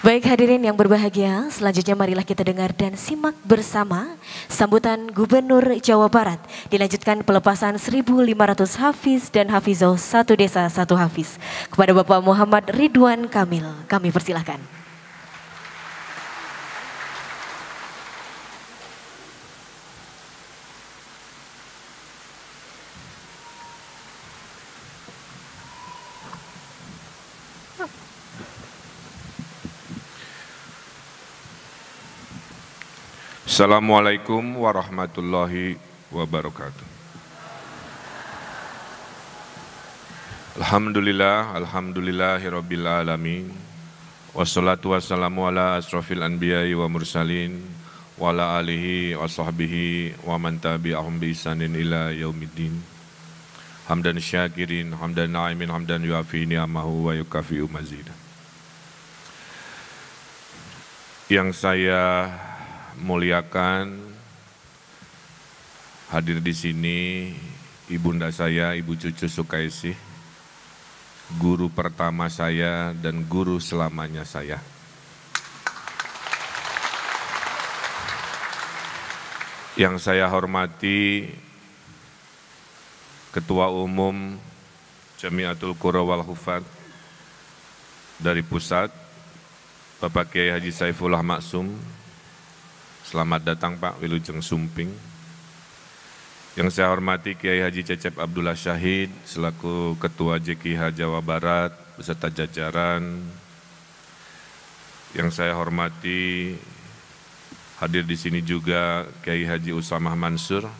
Baik hadirin yang berbahagia, selanjutnya marilah kita dengar dan simak bersama sambutan Gubernur Jawa Barat dilanjutkan pelepasan 1.500 Hafiz dan Hafizoh satu desa satu Hafiz kepada Bapak Muhammad Ridwan Kamil. Kami persilahkan. Assalamualaikum warahmatullahi wabarakatuh. Alhamdulillah, alhamdulillahirabbil alamin. Wassalatu wassalamu ala asrofil anbiya'i wa mursalin wa ala alihi wa sahbihi wa man tabi'ahum bi isanin ila yaumiddin. Hamdan syakirin, hamdan na'imin, hamdan yuafi ni'amahu wa yukafi'u mazidah. Yang saya muliakan hadir di sini ibunda saya, ibu cucu Sukaisi, guru pertama saya dan guru selamanya saya. Yang saya hormati Ketua Umum Jamiatul Qura wal Hufad dari pusat Bapak Kiai Haji Saifullah Maksum Selamat datang Pak Wilujeng Sumping. Yang saya hormati Kiai Haji Cecep Abdullah Syahid selaku Ketua JKH Jawa Barat beserta jajaran. Yang saya hormati hadir di sini juga Kiai Haji Usamah Mansur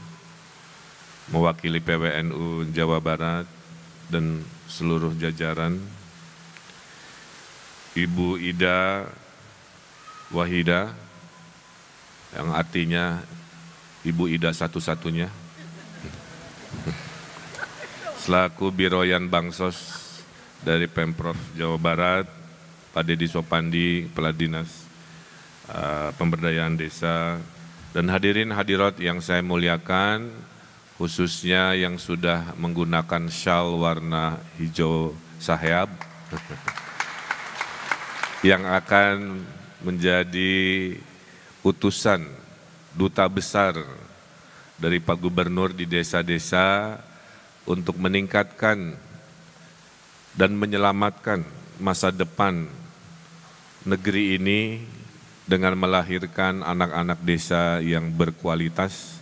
mewakili PWNU Jawa Barat dan seluruh jajaran. Ibu Ida Wahida, yang artinya Ibu Ida satu-satunya. Selaku Biroyan Bangsos dari Pemprov Jawa Barat, Pak Deddy Sopandi, Kepala Dinas eh, Pemberdayaan Desa, dan hadirin hadirat yang saya muliakan, khususnya yang sudah menggunakan shawl warna hijau sahab, yang akan menjadi utusan duta besar dari Pak Gubernur di desa-desa untuk meningkatkan dan menyelamatkan masa depan negeri ini dengan melahirkan anak-anak desa yang berkualitas,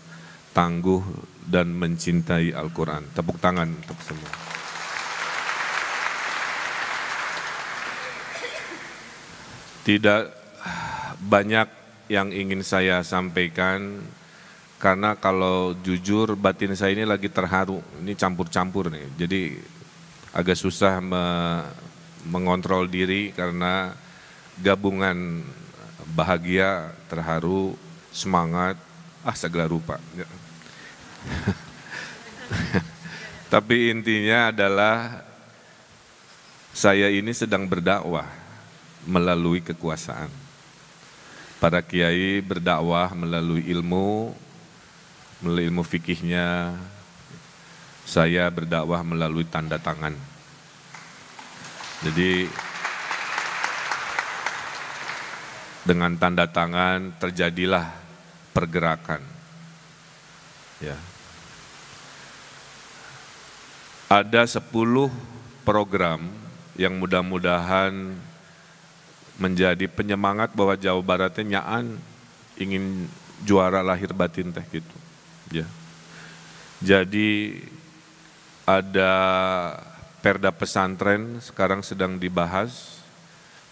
tangguh, dan mencintai Al-Quran. Tepuk tangan untuk semua. Tidak banyak yang ingin saya sampaikan karena kalau jujur batin saya ini lagi terharu, ini campur-campur nih. Jadi agak susah me mengontrol diri karena gabungan bahagia, terharu, semangat, ah segala rupa. Ya. Tapi intinya adalah saya ini sedang berdakwah melalui kekuasaan para kiai berdakwah melalui ilmu, melalui ilmu fikihnya, saya berdakwah melalui tanda tangan. Jadi dengan tanda tangan terjadilah pergerakan. Ya. Ada 10 program yang mudah-mudahan menjadi penyemangat bahwa Jawa Baratnya nyaan ingin juara lahir batin teh gitu. Ya. Jadi ada perda pesantren sekarang sedang dibahas.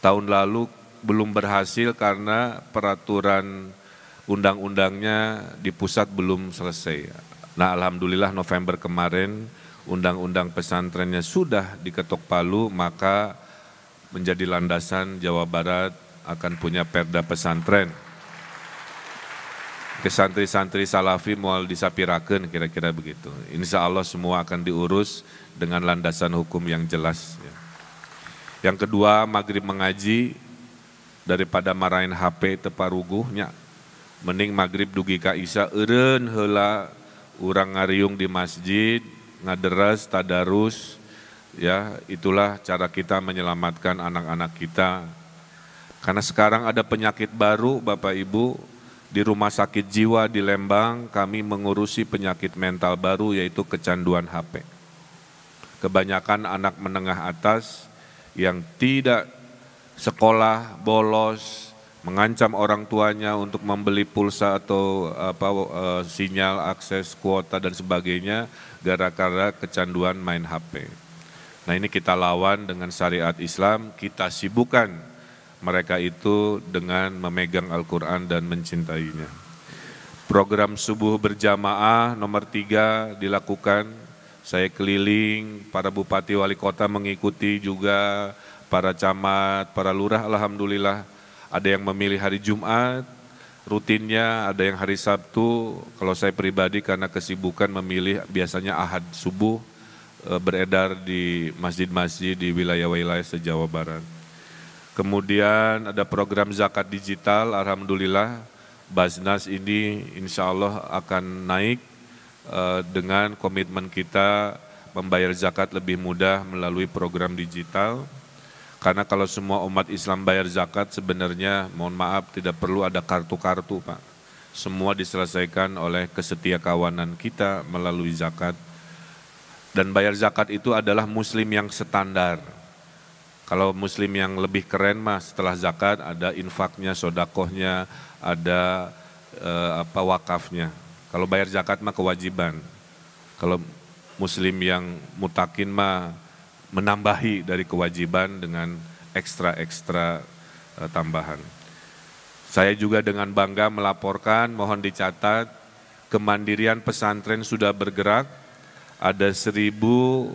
Tahun lalu belum berhasil karena peraturan undang-undangnya di pusat belum selesai. Nah Alhamdulillah November kemarin undang-undang pesantrennya sudah diketok palu maka menjadi landasan Jawa Barat akan punya perda pesantren. Ke santri-santri salafi mual disapirakan kira-kira begitu. Insya Allah semua akan diurus dengan landasan hukum yang jelas. Ya. Yang kedua maghrib mengaji daripada marahin HP teparuguhnya. Mending maghrib dugi ka Isa hela hela urang ngariung di masjid ngaderas tadarus ya itulah cara kita menyelamatkan anak-anak kita. Karena sekarang ada penyakit baru Bapak Ibu di rumah sakit jiwa di Lembang kami mengurusi penyakit mental baru yaitu kecanduan HP. Kebanyakan anak menengah atas yang tidak sekolah, bolos, mengancam orang tuanya untuk membeli pulsa atau apa eh, sinyal akses kuota dan sebagainya gara-gara kecanduan main HP. Nah ini kita lawan dengan syariat Islam, kita sibukkan mereka itu dengan memegang Al-Quran dan mencintainya. Program subuh berjamaah nomor tiga dilakukan, saya keliling, para bupati wali kota mengikuti juga, para camat, para lurah Alhamdulillah, ada yang memilih hari Jumat, rutinnya ada yang hari Sabtu, kalau saya pribadi karena kesibukan memilih biasanya ahad subuh, Eh, beredar di masjid-masjid di wilayah-wilayah se-Jawa Barat. Kemudian ada program zakat digital, Alhamdulillah Basnas ini insya Allah akan naik eh, dengan komitmen kita membayar zakat lebih mudah melalui program digital. Karena kalau semua umat Islam bayar zakat sebenarnya mohon maaf tidak perlu ada kartu-kartu Pak. Semua diselesaikan oleh kesetia kawanan kita melalui zakat dan bayar zakat itu adalah muslim yang standar. Kalau muslim yang lebih keren mah setelah zakat ada infaknya, sodakohnya, ada eh, apa wakafnya. Kalau bayar zakat mah kewajiban. Kalau muslim yang mutakin mah menambahi dari kewajiban dengan ekstra-ekstra eh, tambahan. Saya juga dengan bangga melaporkan, mohon dicatat, kemandirian pesantren sudah bergerak ada seribu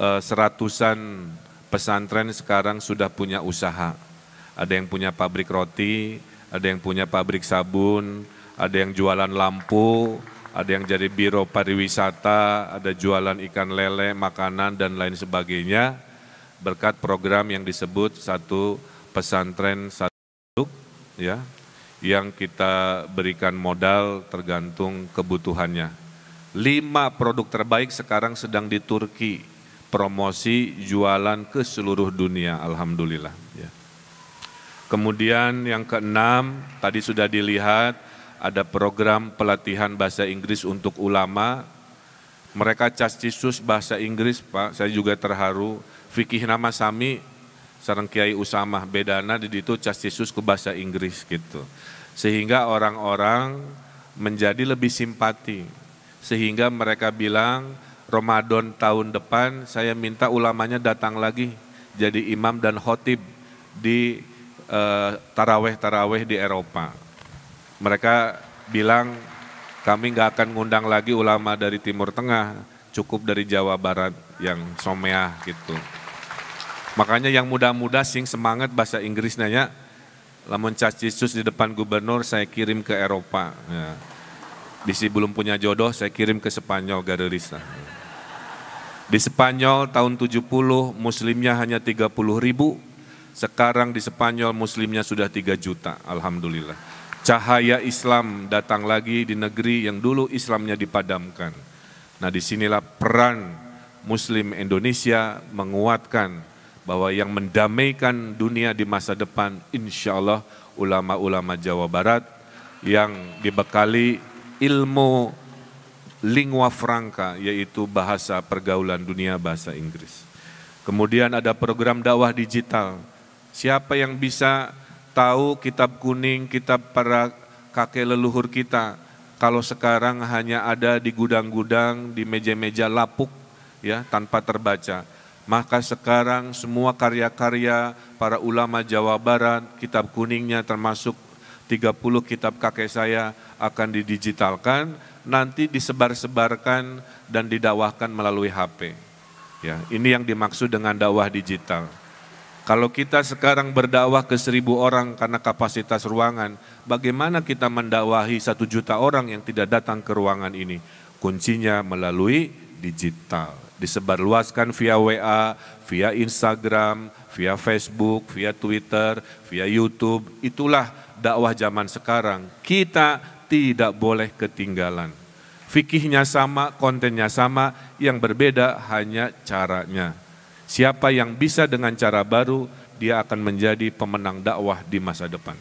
eh, seratusan pesantren sekarang sudah punya usaha. Ada yang punya pabrik roti, ada yang punya pabrik sabun, ada yang jualan lampu, ada yang jadi biro pariwisata, ada jualan ikan lele, makanan, dan lain sebagainya. Berkat program yang disebut satu pesantren satu, ya, yang kita berikan modal tergantung kebutuhannya. Lima produk terbaik sekarang sedang di Turki. Promosi jualan ke seluruh dunia, Alhamdulillah. Ya. Kemudian yang keenam, tadi sudah dilihat ada program pelatihan bahasa Inggris untuk ulama. Mereka casisus bahasa Inggris, Pak. Saya juga terharu. Fikih nama Sami, sarang Kiai Usamah Bedana di situ casisus ke bahasa Inggris gitu. Sehingga orang-orang menjadi lebih simpati sehingga mereka bilang Ramadan tahun depan saya minta ulamanya datang lagi jadi imam dan khotib di eh, taraweh-taraweh di Eropa. Mereka bilang kami nggak akan ngundang lagi ulama dari Timur Tengah, cukup dari Jawa Barat yang someah gitu. Makanya yang muda-muda sing semangat bahasa Inggrisnya ya, lamun cacisus di depan gubernur saya kirim ke Eropa. Ya. Di Disi belum punya jodoh, saya kirim ke Spanyol galerista. Di Spanyol tahun 70 muslimnya hanya 30 ribu, sekarang di Spanyol muslimnya sudah 3 juta, Alhamdulillah. Cahaya Islam datang lagi di negeri yang dulu Islamnya dipadamkan. Nah disinilah peran muslim Indonesia menguatkan bahwa yang mendamaikan dunia di masa depan insya Allah ulama-ulama Jawa Barat yang dibekali ilmu lingua franca yaitu bahasa pergaulan dunia bahasa Inggris. Kemudian ada program dakwah digital. Siapa yang bisa tahu kitab kuning, kitab para kakek leluhur kita kalau sekarang hanya ada di gudang-gudang, di meja-meja lapuk ya tanpa terbaca. Maka sekarang semua karya-karya para ulama Jawa Barat, kitab kuningnya termasuk 30 kitab kakek saya akan didigitalkan, nanti disebar-sebarkan dan didakwahkan melalui HP. Ya, ini yang dimaksud dengan dakwah digital. Kalau kita sekarang berdakwah ke seribu orang karena kapasitas ruangan, bagaimana kita mendakwahi satu juta orang yang tidak datang ke ruangan ini? Kuncinya melalui digital. Disebarluaskan via WA, via Instagram, via Facebook, via Twitter, via YouTube. Itulah dakwah zaman sekarang, kita tidak boleh ketinggalan. Fikihnya sama, kontennya sama, yang berbeda hanya caranya. Siapa yang bisa dengan cara baru, dia akan menjadi pemenang dakwah di masa depan.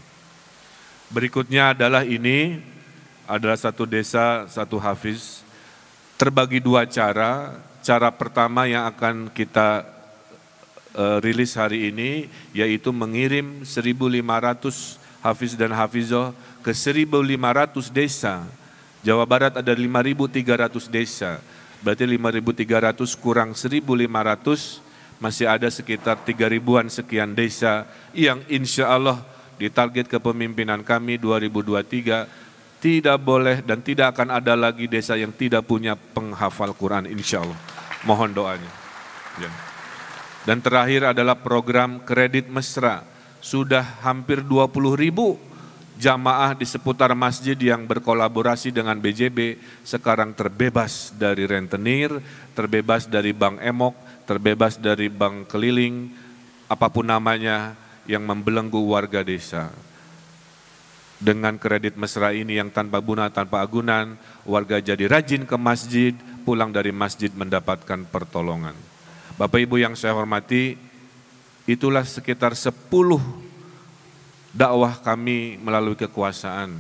Berikutnya adalah ini, adalah satu desa, satu hafiz, terbagi dua cara. Cara pertama yang akan kita uh, rilis hari ini, yaitu mengirim 1500 Hafiz dan Hafizoh ke 1.500 desa. Jawa Barat ada 5.300 desa. Berarti 5.300 kurang 1.500 masih ada sekitar 3.000-an sekian desa yang insya Allah ditarget target kepemimpinan kami 2023 tidak boleh dan tidak akan ada lagi desa yang tidak punya penghafal Quran insya Allah. Mohon doanya. Ya. Dan terakhir adalah program kredit mesra sudah hampir 20 ribu jamaah di seputar masjid yang berkolaborasi dengan BJB sekarang terbebas dari rentenir, terbebas dari bank emok, terbebas dari bank keliling, apapun namanya yang membelenggu warga desa. Dengan kredit mesra ini yang tanpa bunga, tanpa agunan, warga jadi rajin ke masjid, pulang dari masjid mendapatkan pertolongan. Bapak Ibu yang saya hormati, Itulah sekitar 10 dakwah kami melalui kekuasaan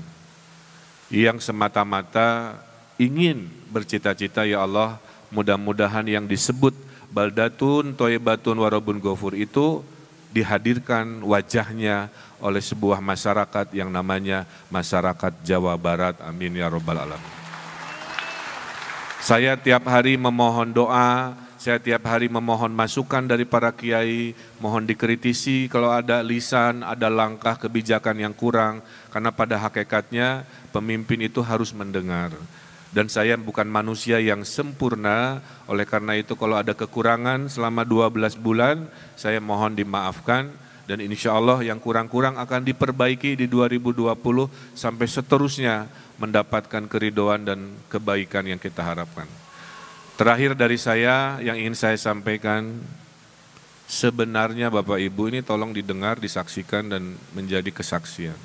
yang semata-mata ingin bercita-cita ya Allah mudah-mudahan yang disebut baldatun toyebatun warobun gofur itu dihadirkan wajahnya oleh sebuah masyarakat yang namanya masyarakat Jawa Barat. Amin ya robbal alamin. Saya tiap hari memohon doa saya tiap hari memohon masukan dari para kiai, mohon dikritisi kalau ada lisan, ada langkah kebijakan yang kurang. Karena pada hakikatnya pemimpin itu harus mendengar. Dan saya bukan manusia yang sempurna, oleh karena itu kalau ada kekurangan selama 12 bulan, saya mohon dimaafkan. Dan insya Allah yang kurang-kurang akan diperbaiki di 2020 sampai seterusnya mendapatkan keridoan dan kebaikan yang kita harapkan. Terakhir dari saya yang ingin saya sampaikan, sebenarnya Bapak Ibu ini tolong didengar, disaksikan dan menjadi kesaksian.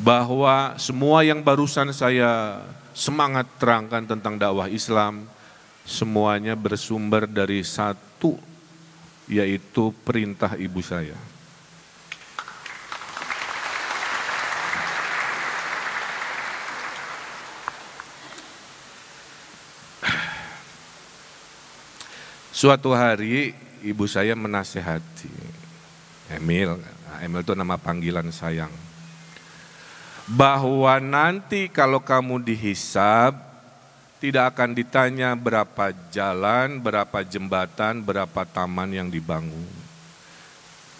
Bahwa semua yang barusan saya semangat terangkan tentang dakwah Islam, semuanya bersumber dari satu yaitu perintah ibu saya. Suatu hari ibu saya menasehati Emil, nah, Emil itu nama panggilan sayang. Bahwa nanti kalau kamu dihisab, tidak akan ditanya berapa jalan, berapa jembatan, berapa taman yang dibangun.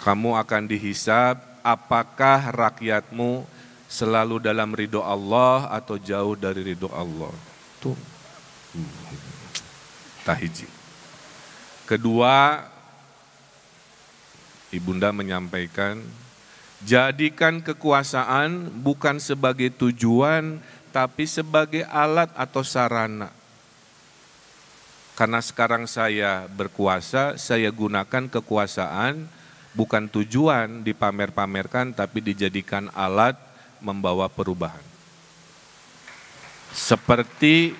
Kamu akan dihisab apakah rakyatmu selalu dalam ridho Allah atau jauh dari ridho Allah. Tuh. Hmm. Tahiji. Kedua, Ibunda menyampaikan, jadikan kekuasaan bukan sebagai tujuan, tapi sebagai alat atau sarana. Karena sekarang saya berkuasa, saya gunakan kekuasaan bukan tujuan dipamer-pamerkan, tapi dijadikan alat membawa perubahan. Seperti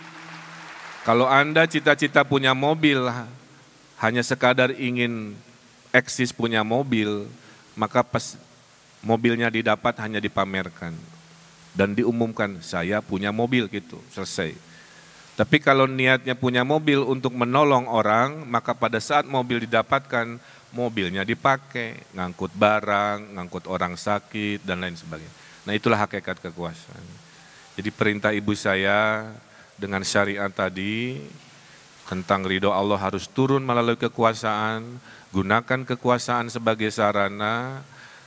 kalau Anda cita-cita punya mobil, hanya sekadar ingin eksis punya mobil, maka pes, mobilnya didapat hanya dipamerkan dan diumumkan saya punya mobil gitu, selesai. Tapi kalau niatnya punya mobil untuk menolong orang, maka pada saat mobil didapatkan, mobilnya dipakai, ngangkut barang, ngangkut orang sakit dan lain sebagainya. Nah, itulah hakikat kekuasaan. Jadi perintah ibu saya dengan syariat tadi tentang ridho Allah harus turun melalui kekuasaan, gunakan kekuasaan sebagai sarana,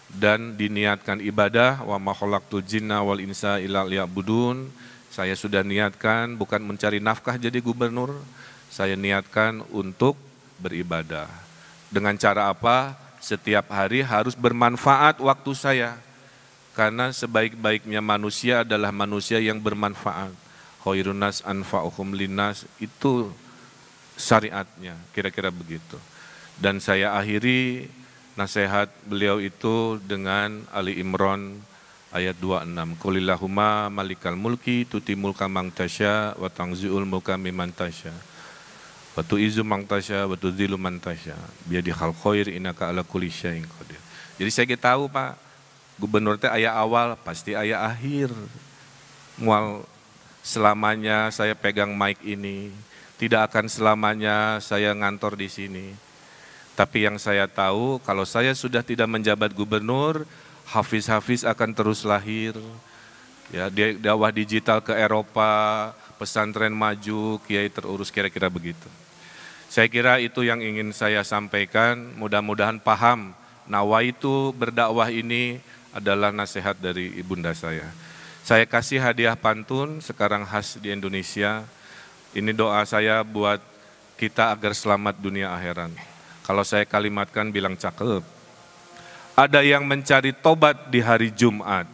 dan diniatkan ibadah wa makhlaqtul jinna wal insa illa liya'budun. Saya sudah niatkan bukan mencari nafkah jadi gubernur, saya niatkan untuk beribadah. Dengan cara apa? Setiap hari harus bermanfaat waktu saya. Karena sebaik-baiknya manusia adalah manusia yang bermanfaat. Khairun nas anfa'uhum linnas itu syariatnya, kira-kira begitu. Dan saya akhiri nasihat beliau itu dengan Ali Imran ayat 26. Kulillahumma malikal mulki tuti mulka mangtasya wa tangzi'ul mulka mimantasya. tasya. izu mangtasya mang tasya wa tudzilu man Biadi hal khair inaka ala kulisya ingkodir. Jadi saya tahu Pak, gubernur teh ayat awal pasti ayat akhir. Mual selamanya saya pegang mic ini, tidak akan selamanya saya ngantor di sini. Tapi yang saya tahu, kalau saya sudah tidak menjabat gubernur, Hafiz-Hafiz akan terus lahir. Ya, dakwah digital ke Eropa, pesantren maju, kiai terurus kira-kira begitu. Saya kira itu yang ingin saya sampaikan, mudah-mudahan paham. Nawa itu berdakwah ini adalah nasihat dari ibunda saya. Saya kasih hadiah pantun sekarang khas di Indonesia ini doa saya buat kita agar selamat dunia akhirat. Kalau saya kalimatkan bilang cakep. Ada yang mencari tobat di hari Jumat.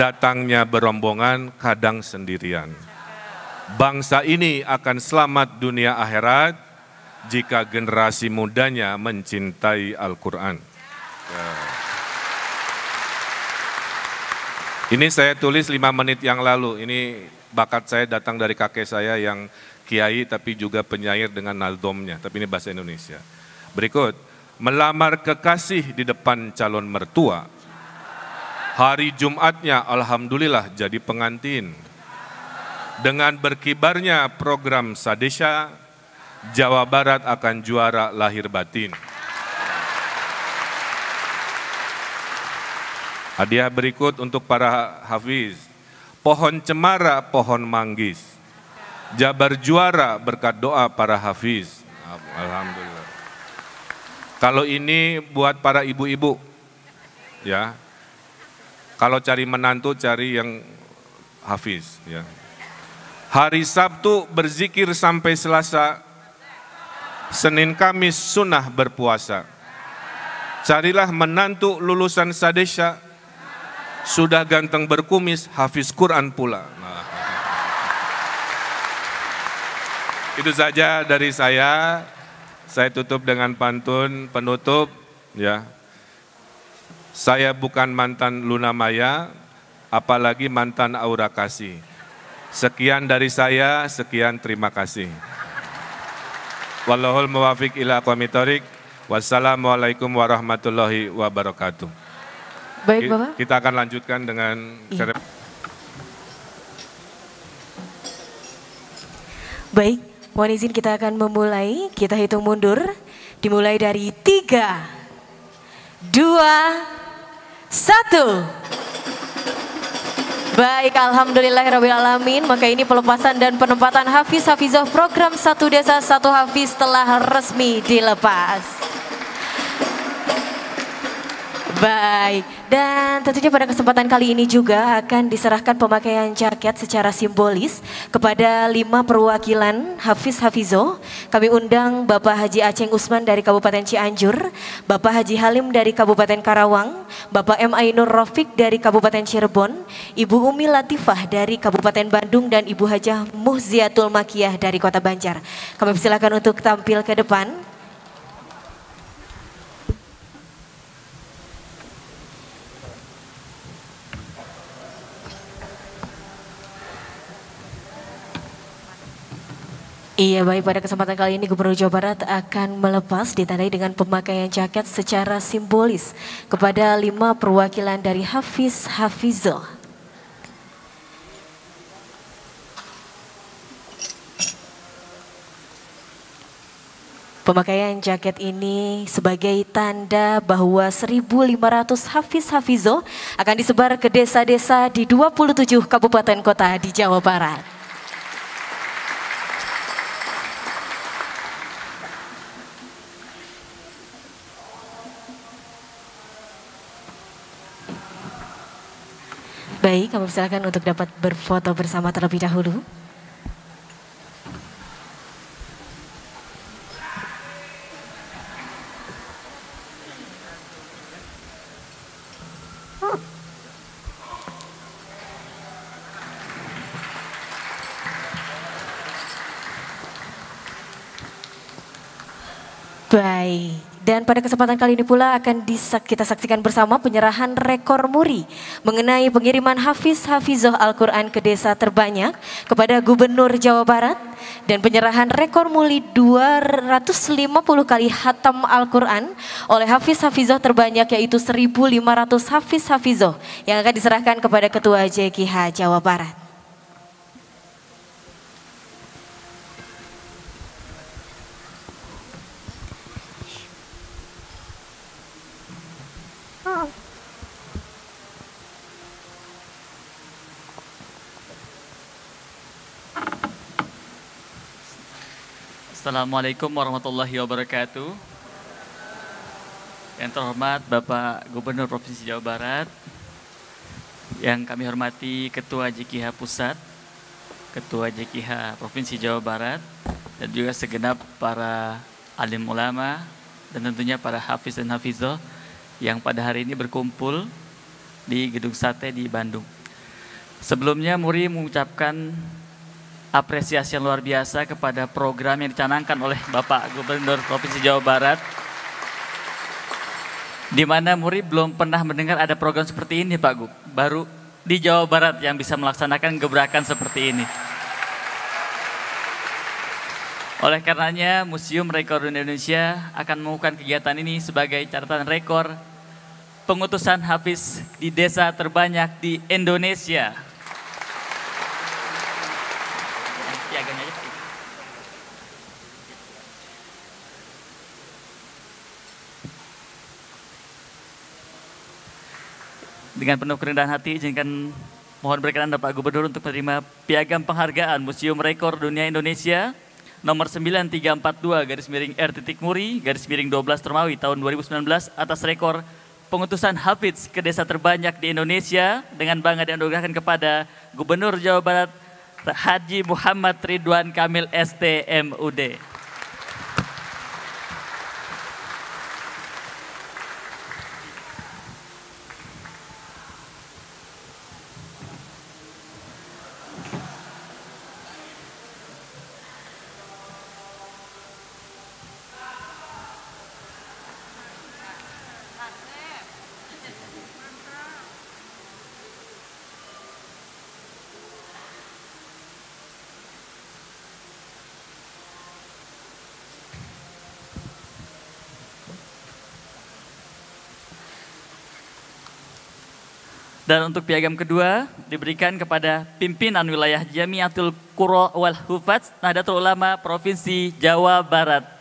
Datangnya berombongan, kadang sendirian. Bangsa ini akan selamat dunia akhirat jika generasi mudanya mencintai Al-Quran. Ya. Ini saya tulis lima menit yang lalu. Ini bakat saya datang dari kakek saya yang kiai tapi juga penyair dengan naldomnya. Tapi ini bahasa Indonesia. Berikut, melamar kekasih di depan calon mertua. Hari Jumatnya Alhamdulillah jadi pengantin. Dengan berkibarnya program Sadesha, Jawa Barat akan juara lahir batin. Hadiah berikut untuk para hafiz pohon cemara, pohon manggis. Jabar juara berkat doa para hafiz. Alhamdulillah. Kalau ini buat para ibu-ibu, ya. Kalau cari menantu cari yang hafiz, ya. Hari Sabtu berzikir sampai Selasa, Senin Kamis sunnah berpuasa. Carilah menantu lulusan sadesa sudah ganteng berkumis, hafiz Quran pula. Nah. Itu saja dari saya. Saya tutup dengan pantun penutup ya. Saya bukan mantan Luna Maya, apalagi mantan Aura Kasih. Sekian dari saya, sekian terima kasih. Wallahul muwafiq ila Wassalamualaikum warahmatullahi wabarakatuh. Baik, Bapak. Kita akan lanjutkan dengan iya. Baik, mohon izin kita akan memulai. Kita hitung mundur. Dimulai dari tiga, dua, satu. Baik, Alhamdulillah Alamin. Maka ini pelepasan dan penempatan Hafiz Hafizah program Satu Desa Satu Hafiz telah resmi dilepas. Baik, dan tentunya pada kesempatan kali ini juga akan diserahkan pemakaian jaket secara simbolis kepada lima perwakilan Hafiz Hafizo. Kami undang Bapak Haji Aceh Usman dari Kabupaten Cianjur, Bapak Haji Halim dari Kabupaten Karawang, Bapak M. Ainur Rafiq dari Kabupaten Cirebon, Ibu Umi Latifah dari Kabupaten Bandung, dan Ibu Hajah Muhziatul Makiyah dari Kota Banjar. Kami silakan untuk tampil ke depan. Iya baik pada kesempatan kali ini Gubernur Jawa Barat akan melepas ditandai dengan pemakaian jaket secara simbolis kepada lima perwakilan dari Hafiz Hafizul. Pemakaian jaket ini sebagai tanda bahwa 1.500 Hafiz Hafizo akan disebar ke desa-desa di 27 kabupaten kota di Jawa Barat. Baik, kami persilakan untuk dapat berfoto bersama terlebih dahulu. Baik. Dan pada kesempatan kali ini pula akan kita saksikan bersama penyerahan rekor muri mengenai pengiriman Hafiz Hafizoh Al-Quran ke desa terbanyak kepada Gubernur Jawa Barat dan penyerahan rekor muri 250 kali hatam Al-Quran oleh Hafiz Hafizoh terbanyak yaitu 1500 Hafiz Hafizoh yang akan diserahkan kepada Ketua JKH Jawa Barat. Assalamualaikum warahmatullahi wabarakatuh. Yang terhormat Bapak Gubernur Provinsi Jawa Barat, yang kami hormati Ketua JKH Pusat, Ketua JKH Provinsi Jawa Barat, dan juga segenap para alim ulama, dan tentunya para hafiz dan hafizah yang pada hari ini berkumpul di Gedung Sate di Bandung. Sebelumnya Muri mengucapkan apresiasi yang luar biasa kepada program yang dicanangkan oleh Bapak Gubernur Provinsi Jawa Barat. Di mana Muri belum pernah mendengar ada program seperti ini Pak Gub. Baru di Jawa Barat yang bisa melaksanakan gebrakan seperti ini. Oleh karenanya, Museum Rekor Indonesia akan mengukuhkan kegiatan ini sebagai catatan rekor pengutusan Hafiz di desa terbanyak di Indonesia. Dengan penuh kerendahan hati, izinkan mohon berkenan Bapak Gubernur untuk menerima piagam penghargaan Museum Rekor Dunia Indonesia nomor 9342 garis miring R titik Muri garis miring 12 Termawi tahun 2019 atas rekor pengutusan Hafiz ke desa terbanyak di Indonesia dengan bangga dianugerahkan kepada Gubernur Jawa Barat Haji Muhammad Ridwan Kamil STMUD. Dan untuk piagam kedua diberikan kepada pimpinan wilayah Jamiatul Qura wal Hufaz Nahdlatul Ulama Provinsi Jawa Barat.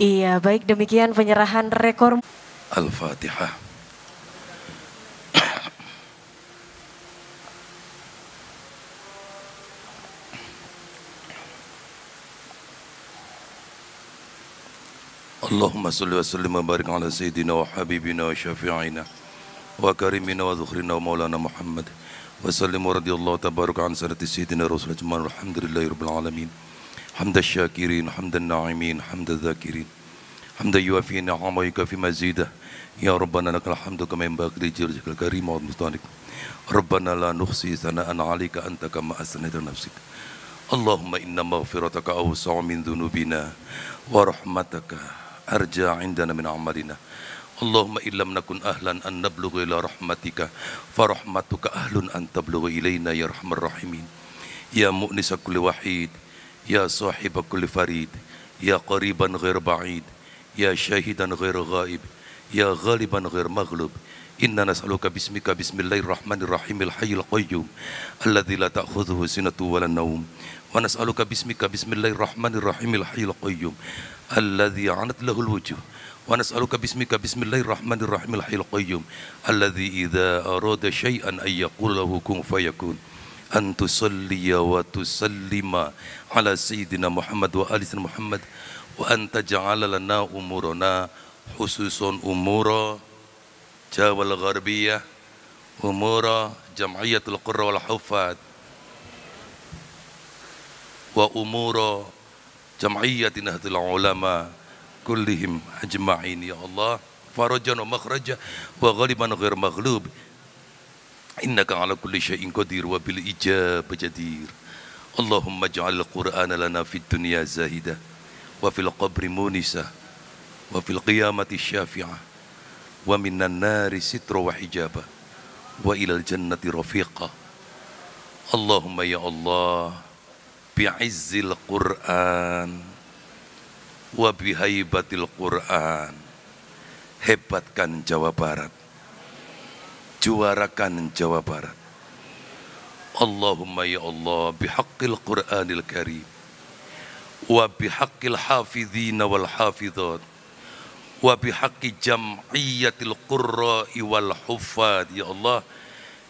Iya, baik demikian penyerahan rekor. Al-Fatihah. Allahumma salli wa sallim wa barik ala sayyidina wa habibina wa syafi'ina wa karimina wa dhukhrina wa maulana Muhammad wa sallim wa radiyallahu tabaruk an sarati sayyidina rasul ajman alhamdulillahi rabbil alamin حمد الشاكرين حمد الناعمين حمد الذاكرين حمد يوافي نعمه في نعم مزيده يا ربنا لك الحمد كما ينبغي لجلالك الكريم ومستانك ربنا لا نحصي ثناء عليك انت كما اثنيت نفسك اللهم ان مغفرتك اوسع من ذنوبنا ورحمتك ارجى عندنا من عمرنا اللهم إن لم نكن أهلا أن نبلغ إلى رحمتك فرحمتك أهل أن تبلغ إلينا يا أرحم الراحمين يا مؤنس كل وحيد يا صاحب كل فريد يا قريبا غير بعيد يا شاهدا غير غائب يا غالبا غير مغلوب إنا نسألك باسمك بسم الله الرحمن الرحيم الحي القيوم الذي لا تأخذه سنة ولا نوم ونسألك باسمك بسم الله الرحمن الرحيم الحي القيوم الذي عنت له الوجه ونسألك باسمك بسم الله الرحمن الرحيم الحي القيوم الذي إذا أراد شيئا أن يقول له كن فيكون أن تصلي وتسلم على سيدنا محمد وآل سيدنا محمد وأن تجعل لنا أمورنا خصوصا أمور جاوة الغربية أمور جمعية القرى والحفاظ وأمور جمعية نهض العلماء كلهم أجمعين يا الله فرجا ومخرجا وغالبا غير مغلوب innaka ala kulli syai'in qadir wa bil ijab jadir Allahumma ja'al al-Qur'ana lana fid dunya zahida wa fil qabri munisa wa fil qiyamati syafi'a wa minan nari sitra wa hijabah wa ilal jannati rafiqa Allahumma ya Allah bi'izzil Qur'an wa bihaibatil Qur'an hebatkan Jawa Barat Juarakan Jawa Barat. Allahumma ya Allah bihaqqil Qur'anil Karim wa bihaqqil hafidhina wal hafidhat wa bihaqqi jam'iyyatil qurra'i wal huffad ya Allah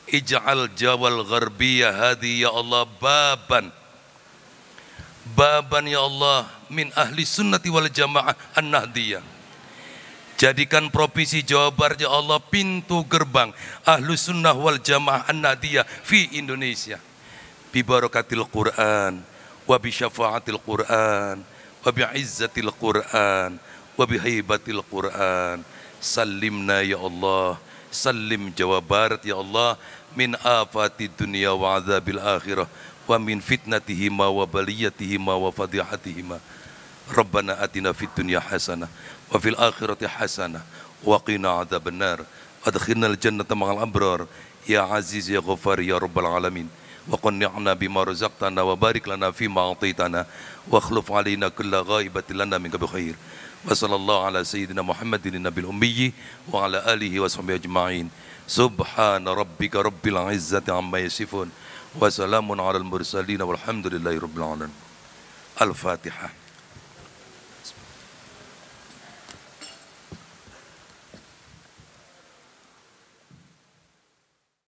ij'al Jawal gharbiya hadi ya Allah baban baban ya Allah min ahli sunnati wal jamaah an-nahdiyah Jadikan provinsi Jawa Barat ya Allah pintu gerbang ahlu sunnah wal jamaah an nadia fi Indonesia. Bibarakatil Quran, wa bi syafaatil Quran, wa bi izzatil Quran, wa bi haibatil Quran. Salimna ya Allah, salim Jawa Barat ya Allah min afati dunia wa azabil akhirah wa min fitnatihima wa baliyatihima wa fadihatihima. ربنا أتنا في الدنيا حسنة وفي الآخرة حسنة وقنا عذاب النار أدخلنا الجنة مع الأبرار يا عزيز يا غفار يا رب العالمين وقنعنا بما رزقتنا وبارك لنا فيما أعطيتنا واخلف علينا كل غائبة لنا منك بخير وصلى الله على سيدنا محمد النبي الأمي وعلى آله وصحبه أجمعين سبحان ربك رب العزة عما يصفون وسلام على المرسلين والحمد لله رب العالمين الفاتحه